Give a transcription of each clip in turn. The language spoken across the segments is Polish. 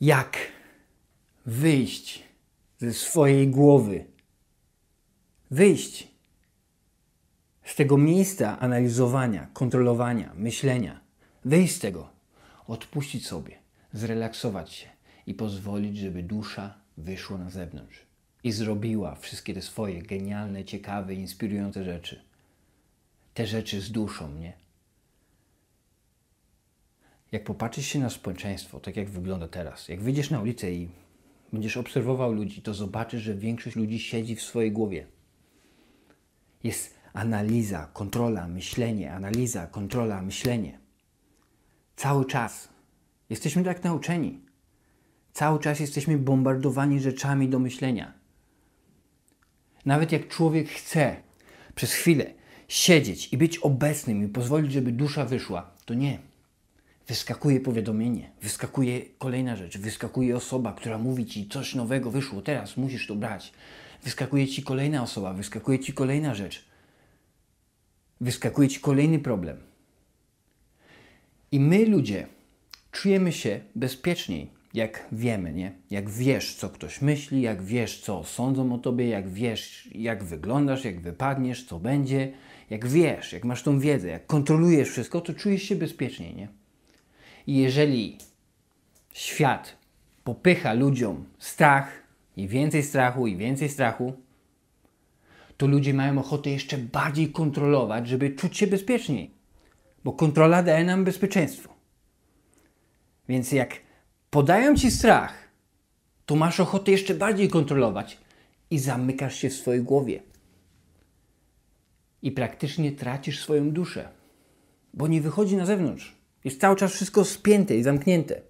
jak wyjść ze swojej głowy, wyjść z tego miejsca analizowania, kontrolowania, myślenia, wyjść z tego, odpuścić sobie, zrelaksować się i pozwolić, żeby dusza wyszła na zewnątrz i zrobiła wszystkie te swoje genialne, ciekawe, inspirujące rzeczy. Te rzeczy z duszą, nie? jak popatrzysz się na społeczeństwo, tak jak wygląda teraz, jak wyjdziesz na ulicę i będziesz obserwował ludzi, to zobaczysz, że większość ludzi siedzi w swojej głowie. Jest analiza, kontrola, myślenie, analiza, kontrola, myślenie. Cały czas. Jesteśmy tak nauczeni. Cały czas jesteśmy bombardowani rzeczami do myślenia. Nawet jak człowiek chce przez chwilę siedzieć i być obecnym i pozwolić, żeby dusza wyszła, to nie wyskakuje powiadomienie, wyskakuje kolejna rzecz, wyskakuje osoba, która mówi ci coś nowego wyszło, teraz musisz to brać. Wyskakuje ci kolejna osoba, wyskakuje ci kolejna rzecz. Wyskakuje ci kolejny problem. I my ludzie czujemy się bezpieczniej, jak wiemy, nie? Jak wiesz, co ktoś myśli, jak wiesz, co sądzą o tobie, jak wiesz, jak wyglądasz, jak wypadniesz, co będzie, jak wiesz, jak masz tą wiedzę, jak kontrolujesz wszystko, to czujesz się bezpieczniej, nie? I jeżeli świat popycha ludziom strach i więcej strachu i więcej strachu, to ludzie mają ochotę jeszcze bardziej kontrolować, żeby czuć się bezpieczniej, bo kontrola daje nam bezpieczeństwo. Więc jak podają ci strach, to masz ochotę jeszcze bardziej kontrolować i zamykasz się w swojej głowie. I praktycznie tracisz swoją duszę, bo nie wychodzi na zewnątrz. Jest cały czas wszystko spięte i zamknięte.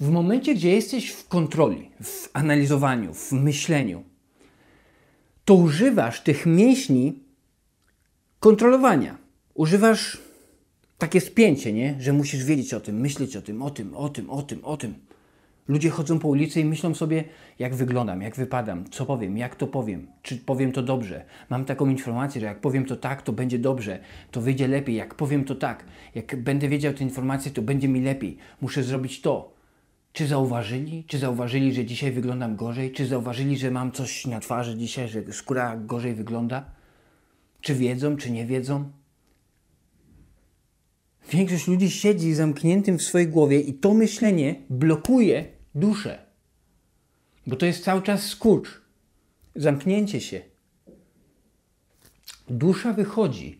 W momencie, gdzie jesteś w kontroli, w analizowaniu, w myśleniu, to używasz tych mięśni kontrolowania. Używasz takie spięcie, nie? że musisz wiedzieć o tym, myśleć o tym, o tym, o tym, o tym, o tym. Ludzie chodzą po ulicy i myślą sobie, jak wyglądam, jak wypadam, co powiem, jak to powiem, czy powiem to dobrze. Mam taką informację, że jak powiem to tak, to będzie dobrze, to wyjdzie lepiej. Jak powiem to tak, jak będę wiedział te informacje, to będzie mi lepiej. Muszę zrobić to. Czy zauważyli? Czy zauważyli, że dzisiaj wyglądam gorzej? Czy zauważyli, że mam coś na twarzy dzisiaj, że skóra gorzej wygląda? Czy wiedzą, czy nie wiedzą? Większość ludzi siedzi zamkniętym w swojej głowie i to myślenie blokuje duszę. Bo to jest cały czas skurcz. Zamknięcie się. Dusza wychodzi.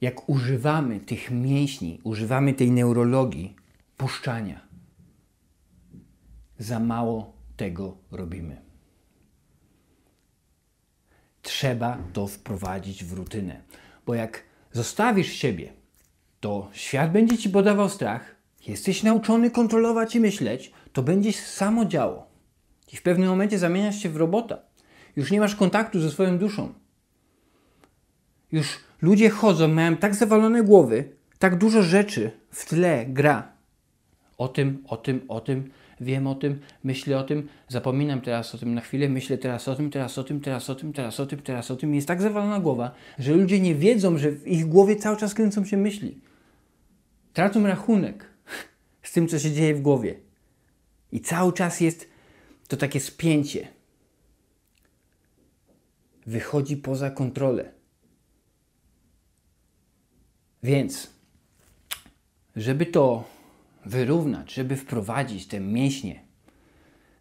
Jak używamy tych mięśni, używamy tej neurologii puszczania. Za mało tego robimy. Trzeba to wprowadzić w rutynę, bo jak zostawisz siebie, to świat będzie ci podawał strach, jesteś nauczony kontrolować i myśleć, to będziesz samo działo. I w pewnym momencie zamieniasz się w robota. Już nie masz kontaktu ze swoją duszą. Już ludzie chodzą, mają tak zawalone głowy, tak dużo rzeczy w tle gra. O tym, o tym, o tym wiem o tym, myślę o tym, zapominam teraz o tym na chwilę, myślę teraz o tym, teraz o tym, teraz o tym, teraz o tym, teraz o tym. Jest tak zawalona głowa, że ludzie nie wiedzą, że w ich głowie cały czas kręcą się myśli. Tracą rachunek z tym, co się dzieje w głowie. I cały czas jest to takie spięcie. Wychodzi poza kontrolę. Więc, żeby to wyrównać, żeby wprowadzić te mięśnie,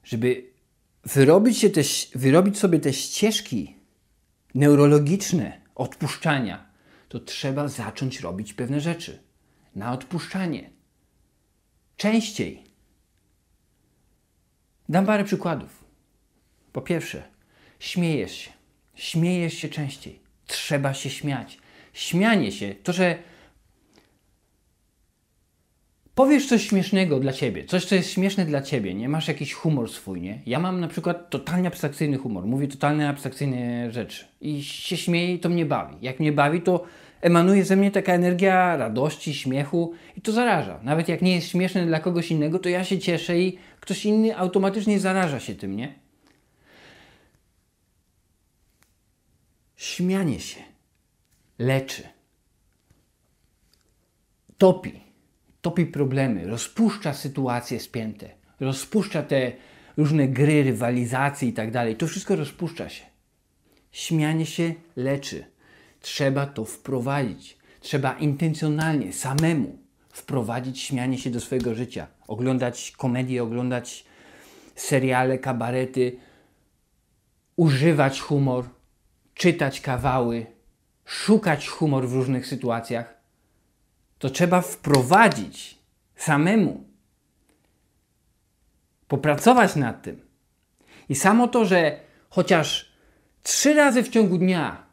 żeby wyrobić, się te, wyrobić sobie te ścieżki neurologiczne odpuszczania, to trzeba zacząć robić pewne rzeczy na odpuszczanie. Częściej. Dam parę przykładów. Po pierwsze, śmiejesz się. Śmiejesz się częściej. Trzeba się śmiać. Śmianie się, to, że powiesz coś śmiesznego dla ciebie, coś, co jest śmieszne dla ciebie, nie? Masz jakiś humor swój, nie? Ja mam na przykład totalnie abstrakcyjny humor, mówię totalnie abstrakcyjne rzeczy i się śmieję i to mnie bawi. Jak mnie bawi, to emanuje ze mnie taka energia radości, śmiechu i to zaraża. Nawet jak nie jest śmieszne dla kogoś innego, to ja się cieszę i ktoś inny automatycznie zaraża się tym, nie? Śmianie się leczy, topi topi problemy, rozpuszcza sytuacje spięte, rozpuszcza te różne gry, rywalizacje i tak dalej. To wszystko rozpuszcza się. Śmianie się leczy. Trzeba to wprowadzić. Trzeba intencjonalnie, samemu wprowadzić śmianie się do swojego życia. Oglądać komedie, oglądać seriale, kabarety, używać humor, czytać kawały, szukać humor w różnych sytuacjach to trzeba wprowadzić samemu. Popracować nad tym. I samo to, że chociaż trzy razy w ciągu dnia,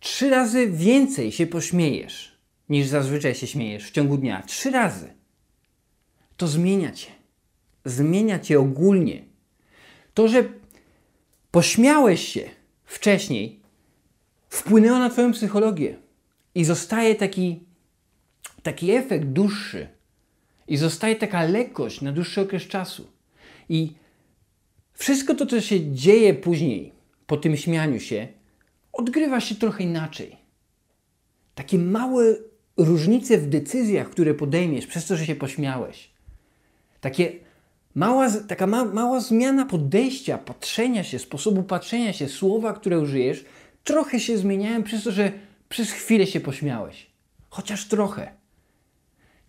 trzy razy więcej się pośmiejesz, niż zazwyczaj się śmiejesz w ciągu dnia, trzy razy, to zmienia cię. Zmienia cię ogólnie. To, że pośmiałeś się wcześniej, wpłynęło na Twoją psychologię i zostaje taki taki efekt dłuższy i zostaje taka lekkość na dłuższy okres czasu. I wszystko to, co się dzieje później, po tym śmianiu się, odgrywa się trochę inaczej. Takie małe różnice w decyzjach, które podejmiesz przez to, że się pośmiałeś. Takie mała, taka ma, mała zmiana podejścia, patrzenia się, sposobu patrzenia się, słowa, które użyjesz, trochę się zmieniają przez to, że przez chwilę się pośmiałeś. Chociaż trochę.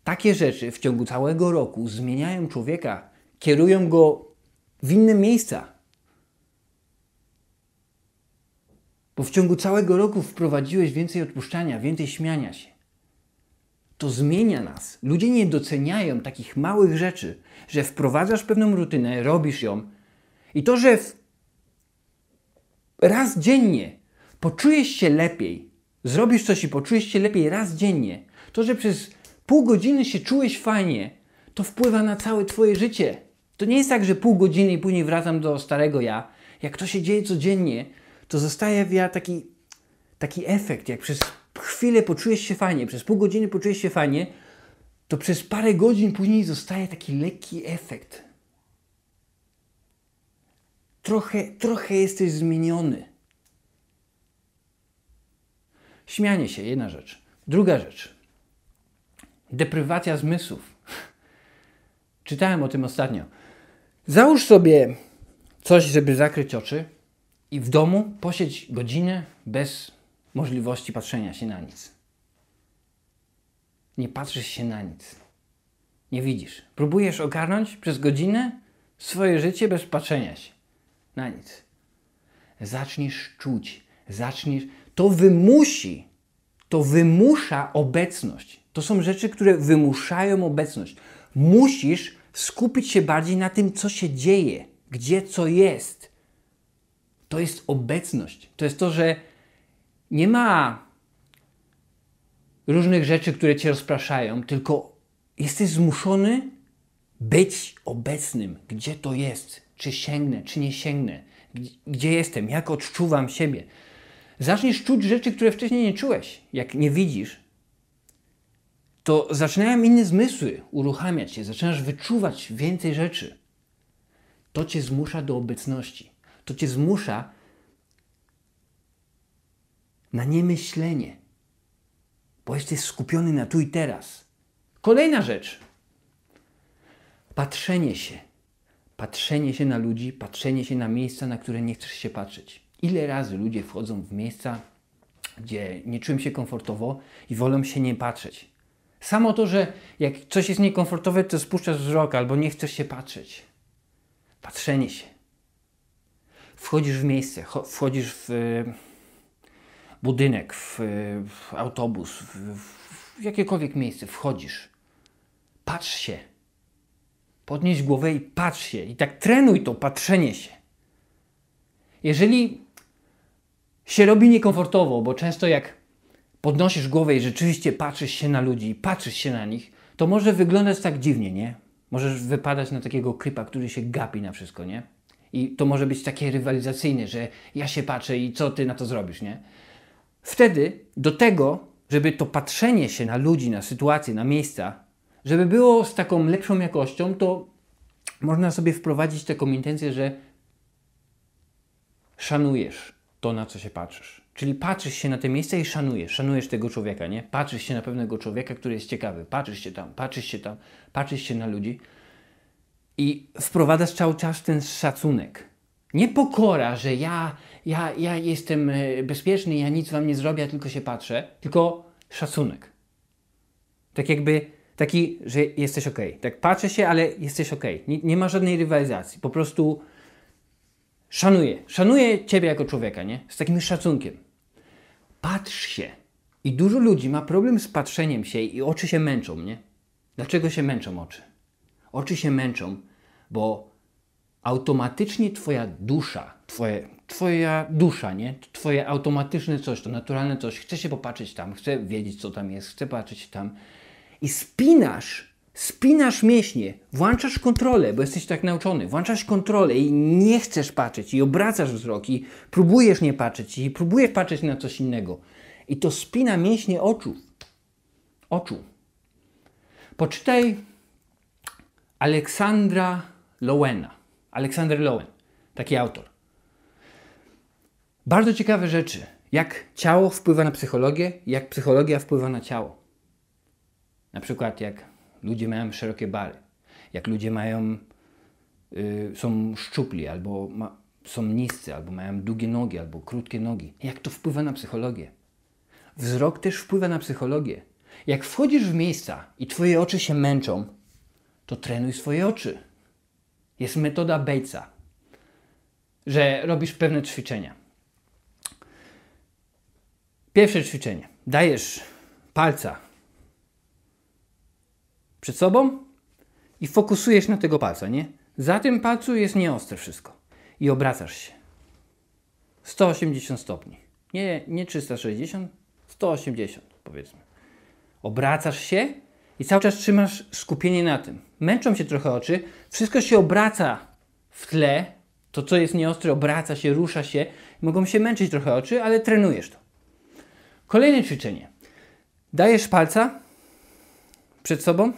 Takie rzeczy w ciągu całego roku zmieniają człowieka, kierują go w inne miejsca. Bo w ciągu całego roku wprowadziłeś więcej odpuszczania, więcej śmiania się. To zmienia nas. Ludzie nie doceniają takich małych rzeczy, że wprowadzasz pewną rutynę, robisz ją i to, że raz dziennie poczujesz się lepiej, zrobisz coś i poczujesz się lepiej raz dziennie, to, że przez pół godziny się czułeś fajnie, to wpływa na całe Twoje życie. To nie jest tak, że pół godziny i później wracam do starego ja. Jak to się dzieje codziennie, to zostaje w ja taki, taki efekt. Jak przez chwilę poczujesz się fajnie, przez pół godziny poczujesz się fajnie, to przez parę godzin później zostaje taki lekki efekt. Trochę, trochę jesteś zmieniony. Śmianie się, jedna rzecz. Druga rzecz. Deprywacja zmysłów. Czytałem o tym ostatnio. Załóż sobie coś, żeby zakryć oczy i w domu posiedź godzinę bez możliwości patrzenia się na nic. Nie patrzysz się na nic. Nie widzisz. Próbujesz ogarnąć przez godzinę swoje życie bez patrzenia się na nic. Zaczniesz czuć, zaczniesz. To wymusi to wymusza obecność. To są rzeczy, które wymuszają obecność. Musisz skupić się bardziej na tym, co się dzieje, gdzie co jest. To jest obecność. To jest to, że nie ma różnych rzeczy, które cię rozpraszają, tylko jesteś zmuszony być obecnym, gdzie to jest, czy sięgnę, czy nie sięgnę, gdzie jestem, jak odczuwam siebie. Zaczniesz czuć rzeczy, które wcześniej nie czułeś, jak nie widzisz, to zaczynają inne zmysły uruchamiać się, zaczynasz wyczuwać więcej rzeczy. To cię zmusza do obecności. To cię zmusza na niemyślenie, bo jesteś skupiony na tu i teraz. Kolejna rzecz. Patrzenie się. Patrzenie się na ludzi, patrzenie się na miejsca, na które nie chcesz się patrzeć. Ile razy ludzie wchodzą w miejsca, gdzie nie czują się komfortowo i wolą się nie patrzeć. Samo to, że jak coś jest niekomfortowe, to spuszczasz wzrok albo nie chcesz się patrzeć. Patrzenie się. Wchodzisz w miejsce, wchodzisz w e, budynek, w, e, autobus, w jakiekolwiek miejsce, wchodzisz. Patrz się. Podnieś głowę i patrz się. I tak trenuj to patrzenie się. Jeżeli się robi niekomfortowo, bo często jak podnosisz głowę i rzeczywiście patrzysz się na ludzi, patrzysz się na nich, to może wyglądać tak dziwnie, nie? Możesz wypadać na takiego krypa, który się gapi na wszystko, nie? I to może być takie rywalizacyjne, że ja się patrzę i co ty na to zrobisz, nie? Wtedy do tego, żeby to patrzenie się na ludzi, na sytuacje, na miejsca, żeby było z taką lepszą jakością, to można sobie wprowadzić taką intencję, że szanujesz, to, na co się patrzysz. Czyli patrzysz się na te miejsca i szanujesz, szanujesz tego człowieka, nie? Patrzysz się na pewnego człowieka, który jest ciekawy, patrzysz się tam, patrzysz się tam, patrzysz się na ludzi i wprowadzasz cały czas ten szacunek. Nie pokora, że ja, ja, ja jestem e, bezpieczny, ja nic wam nie zrobię, ja tylko się patrzę, tylko szacunek. Tak jakby taki, że jesteś ok. Tak patrzę się, ale jesteś ok. Nie, nie ma żadnej rywalizacji. Po prostu Szanuję. Szanuję Ciebie jako człowieka, nie? Z takim szacunkiem. Patrz się. I dużo ludzi ma problem z patrzeniem się i oczy się męczą, nie? Dlaczego się męczą oczy? Oczy się męczą, bo automatycznie Twoja dusza, twoje, Twoja dusza, nie? Twoje automatyczne coś, to naturalne coś, chce się popatrzeć tam, chce wiedzieć, co tam jest, chce patrzeć tam. I spinasz spinasz mięśnie, włączasz kontrolę, bo jesteś tak nauczony, włączasz kontrolę i nie chcesz patrzeć i obracasz wzrok i próbujesz nie patrzeć i próbujesz patrzeć na coś innego. I to spina mięśnie oczu. Oczu. Poczytaj Aleksandra Lowena. Aleksander Lowen, taki autor. Bardzo ciekawe rzeczy, jak ciało wpływa na psychologię, jak psychologia wpływa na ciało. Na przykład jak ludzie mają szerokie bary, jak ludzie mają, y, są szczupli albo ma, są niscy, albo mają długie nogi, albo krótkie nogi. Jak to wpływa na psychologię? Wzrok też wpływa na psychologię. Jak wchodzisz w miejsca i twoje oczy się męczą, to trenuj swoje oczy. Jest metoda Batesa, że robisz pewne ćwiczenia. Pierwsze ćwiczenie. Dajesz palca przed sobą i fokusujesz na tego palca, nie? Za tym palcu jest nieostre wszystko. I obracasz się. 180 stopni. Nie, nie 360, 180 powiedzmy. Obracasz się i cały czas trzymasz skupienie na tym. Męczą się trochę oczy, wszystko się obraca w tle, to co jest nieostre obraca się, rusza się. Mogą się męczyć trochę oczy, ale trenujesz to. Kolejne ćwiczenie. Dajesz palca przed sobą,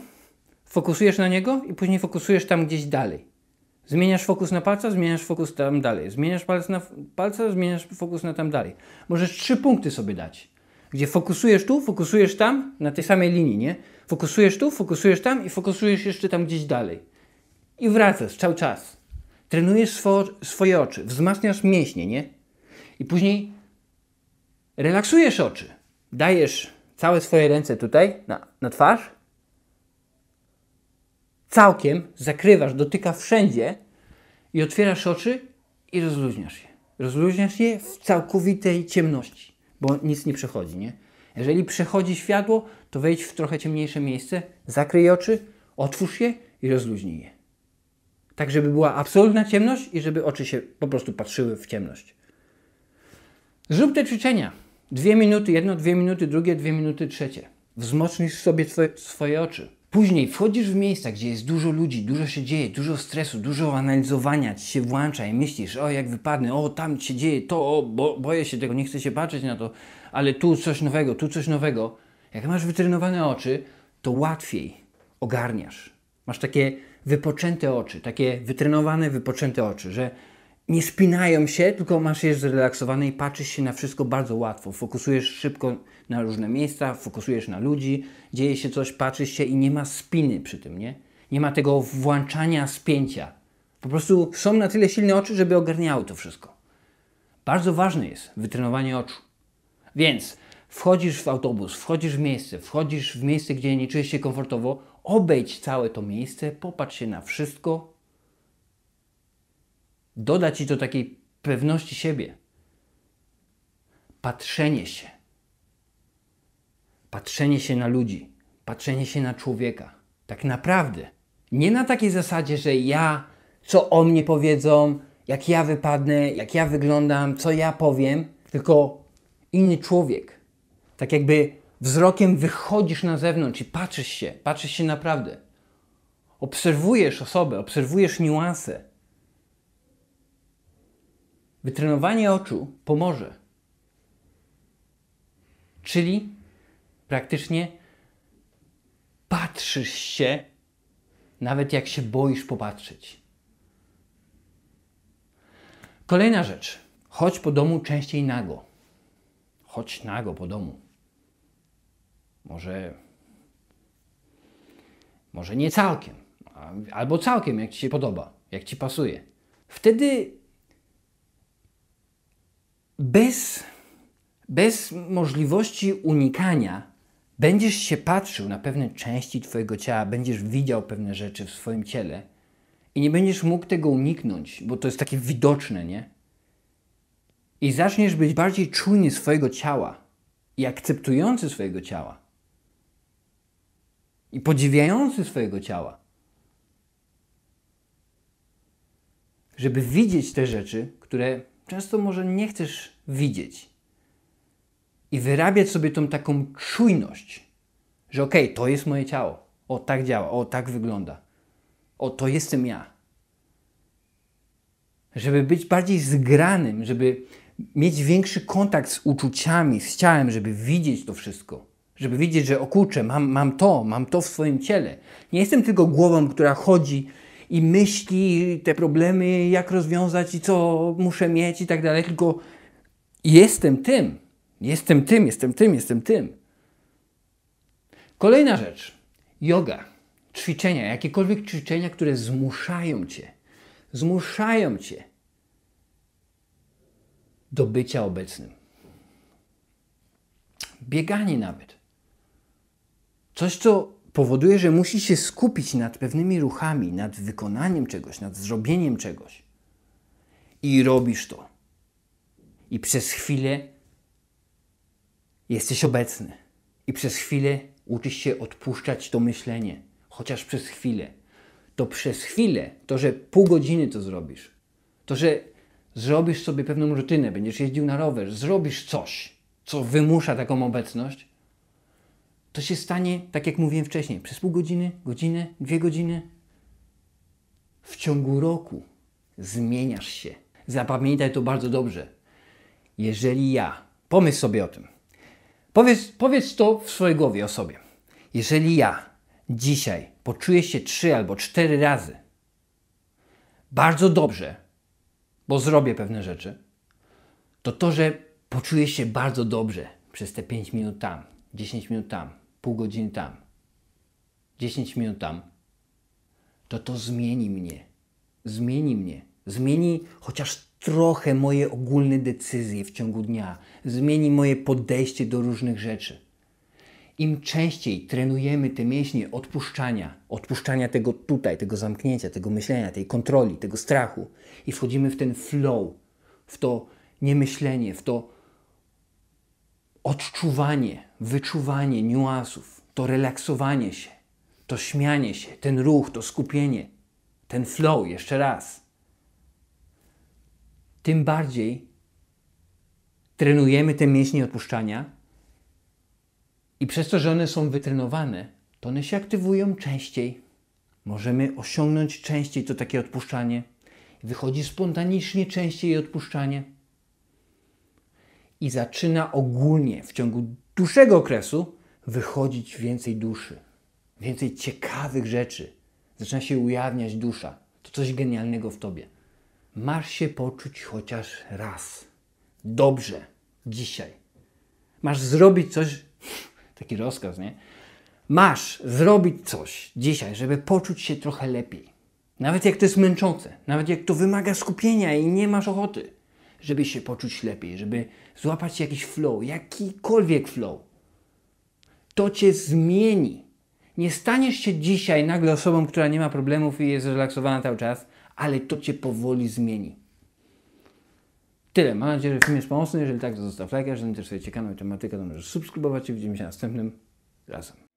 fokusujesz na niego i później fokusujesz tam gdzieś dalej. Zmieniasz fokus na palca, zmieniasz fokus tam dalej. Zmieniasz palec na palca, zmieniasz fokus na tam dalej. Możesz trzy punkty sobie dać, gdzie fokusujesz tu, fokusujesz tam, na tej samej linii, nie? Fokusujesz tu, fokusujesz tam i fokusujesz jeszcze tam gdzieś dalej. I wracasz cały czas. Trenujesz swo, swoje oczy, wzmacniasz mięśnie, nie? I później relaksujesz oczy. Dajesz całe swoje ręce tutaj na, na twarz całkiem, zakrywasz, dotyka wszędzie i otwierasz oczy i rozluźniasz je. Rozluźniasz je w całkowitej ciemności, bo nic nie przechodzi, nie? Jeżeli przechodzi światło, to wejdź w trochę ciemniejsze miejsce, zakryj oczy, otwórz je i rozluźnij je. Tak, żeby była absolutna ciemność i żeby oczy się po prostu patrzyły w ciemność. Zrób te ćwiczenia. Dwie minuty, jedno, dwie minuty, drugie, dwie minuty, trzecie. Wzmocnisz sobie twoje, swoje oczy. Później wchodzisz w miejsca, gdzie jest dużo ludzi, dużo się dzieje, dużo stresu, dużo analizowania ci się włącza i myślisz, o jak wypadnę, o tam się dzieje to, o bo, boję się tego, nie chcę się patrzeć na to, ale tu coś nowego, tu coś nowego. Jak masz wytrenowane oczy, to łatwiej ogarniasz. Masz takie wypoczęte oczy, takie wytrenowane, wypoczęte oczy, że nie spinają się, tylko masz je zrelaksowane i patrzysz się na wszystko bardzo łatwo. Fokusujesz szybko na różne miejsca, fokusujesz na ludzi, dzieje się coś, patrzysz się i nie ma spiny przy tym, nie? Nie ma tego włączania spięcia. Po prostu są na tyle silne oczy, żeby ogarniały to wszystko. Bardzo ważne jest wytrenowanie oczu. Więc wchodzisz w autobus, wchodzisz w miejsce, wchodzisz w miejsce, gdzie nie czujesz się komfortowo, obejdź całe to miejsce, popatrz się na wszystko. Doda ci to takiej pewności siebie. Patrzenie się patrzenie się na ludzi, patrzenie się na człowieka. Tak naprawdę. Nie na takiej zasadzie, że ja, co o mnie powiedzą, jak ja wypadnę, jak ja wyglądam, co ja powiem, tylko inny człowiek. Tak jakby wzrokiem wychodzisz na zewnątrz i patrzysz się, patrzysz się naprawdę. Obserwujesz osobę, obserwujesz niuanse. Wytrenowanie oczu pomoże. Czyli praktycznie patrzysz się, nawet jak się boisz popatrzeć. Kolejna rzecz. Chodź po domu częściej nago. Chodź nago po domu. Może, może nie całkiem, albo całkiem, jak ci się podoba, jak ci pasuje. Wtedy bez, bez możliwości unikania Będziesz się patrzył na pewne części Twojego ciała, będziesz widział pewne rzeczy w swoim ciele i nie będziesz mógł tego uniknąć, bo to jest takie widoczne, nie? I zaczniesz być bardziej czujny swojego ciała i akceptujący swojego ciała i podziwiający swojego ciała. Żeby widzieć te rzeczy, które często może nie chcesz widzieć i wyrabiać sobie tą taką czujność, że okej, okay, to jest moje ciało, o tak działa, o tak wygląda, o to jestem ja. Żeby być bardziej zgranym, żeby mieć większy kontakt z uczuciami, z ciałem, żeby widzieć to wszystko. Żeby widzieć, że o kurczę, mam, mam to, mam to w swoim ciele. Nie jestem tylko głową, która chodzi i myśli te problemy, jak rozwiązać i co muszę mieć i tak dalej, tylko jestem tym. Jestem tym, jestem tym, jestem tym. Kolejna rzecz. Yoga. Ćwiczenia, jakiekolwiek ćwiczenia, które zmuszają cię, zmuszają cię do bycia obecnym. Bieganie nawet. Coś, co powoduje, że musisz się skupić nad pewnymi ruchami, nad wykonaniem czegoś, nad zrobieniem czegoś. I robisz to. I przez chwilę Jesteś obecny i przez chwilę uczysz się odpuszczać to myślenie, chociaż przez chwilę. To przez chwilę, to że pół godziny to zrobisz, to że zrobisz sobie pewną rutynę, będziesz jeździł na rower, zrobisz coś, co wymusza taką obecność, to się stanie, tak jak mówiłem wcześniej, przez pół godziny, godzinę, dwie godziny. W ciągu roku zmieniasz się. Zapamiętaj to bardzo dobrze. Jeżeli ja, pomyśl sobie o tym, Powiedz, powiedz to w swojej głowie o sobie. Jeżeli ja dzisiaj poczuję się trzy albo cztery razy bardzo dobrze, bo zrobię pewne rzeczy, to to, że poczuję się bardzo dobrze przez te 5 minut tam, 10 minut tam, pół godziny tam, 10 minut tam, to to zmieni mnie. Zmieni mnie. Zmieni chociaż trochę moje ogólne decyzje w ciągu dnia, zmieni moje podejście do różnych rzeczy. Im częściej trenujemy te mięśnie odpuszczania, odpuszczania tego tutaj, tego zamknięcia, tego myślenia, tej kontroli, tego strachu i wchodzimy w ten flow, w to niemyślenie, w to odczuwanie, wyczuwanie niuansów, to relaksowanie się, to śmianie się, ten ruch, to skupienie, ten flow jeszcze raz tym bardziej trenujemy te mięśnie odpuszczania i przez to, że one są wytrenowane, to one się aktywują częściej. Możemy osiągnąć częściej to takie odpuszczanie. Wychodzi spontanicznie częściej odpuszczanie. I zaczyna ogólnie w ciągu dłuższego okresu wychodzić więcej duszy, więcej ciekawych rzeczy. Zaczyna się ujawniać dusza. To coś genialnego w tobie. Masz się poczuć chociaż raz dobrze dzisiaj. Masz zrobić coś, taki rozkaz, nie? Masz zrobić coś dzisiaj, żeby poczuć się trochę lepiej. Nawet jak to jest męczące, nawet jak to wymaga skupienia i nie masz ochoty, żeby się poczuć lepiej, żeby złapać jakiś flow, jakikolwiek flow. To cię zmieni. Nie staniesz się dzisiaj nagle osobą, która nie ma problemów i jest zrelaksowana cały czas, ale to Cię powoli zmieni. Tyle. Mam nadzieję, że film jest pomocny. Jeżeli tak, to zostaw lajka. Jeżeli też sobie ciekawą tematykę, to możesz subskrybować i widzimy się następnym razem.